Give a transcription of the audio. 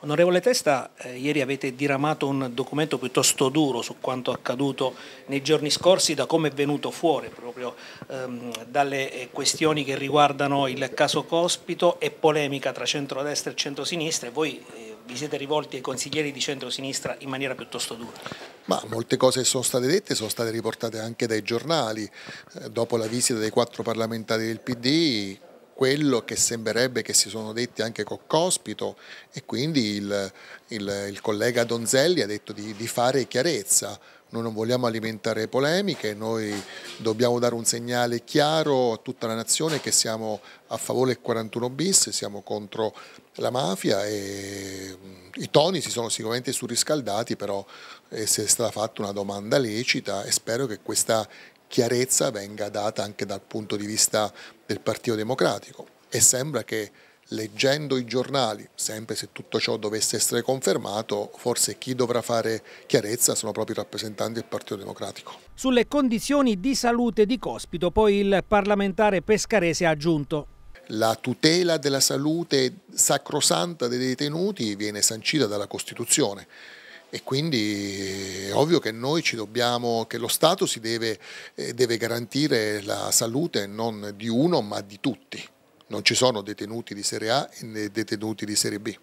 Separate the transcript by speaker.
Speaker 1: Onorevole Testa, eh, ieri avete diramato un documento piuttosto duro su quanto accaduto nei giorni scorsi, da come è venuto fuori proprio ehm, dalle eh, questioni che riguardano il caso Cospito e polemica tra centrodestra e centrosinistra e voi eh, vi siete rivolti ai consiglieri di centrosinistra in maniera piuttosto dura.
Speaker 2: Ma molte cose sono state dette, sono state riportate anche dai giornali. Eh, dopo la visita dei quattro parlamentari del PD, quello che sembrerebbe che si sono detti anche con Cospito e quindi il, il, il collega Donzelli ha detto di, di fare chiarezza noi non vogliamo alimentare polemiche, noi dobbiamo dare un segnale chiaro a tutta la nazione che siamo a favore del 41 bis, siamo contro la mafia e mm, i toni si sono sicuramente surriscaldati, però eh, si è stata fatta una domanda lecita e spero che questa chiarezza venga data anche dal punto di vista del Partito Democratico e sembra che leggendo i giornali, sempre se tutto ciò dovesse essere confermato, forse chi dovrà fare chiarezza sono proprio i rappresentanti del Partito Democratico.
Speaker 1: Sulle condizioni di salute di Cospito poi il parlamentare pescarese
Speaker 2: ha aggiunto la tutela della salute sacrosanta dei detenuti viene sancita dalla Costituzione e quindi è ovvio che noi ci dobbiamo, che lo Stato si deve, eh, deve garantire la salute non di uno ma di tutti. Non ci sono detenuti di serie A e detenuti di serie B.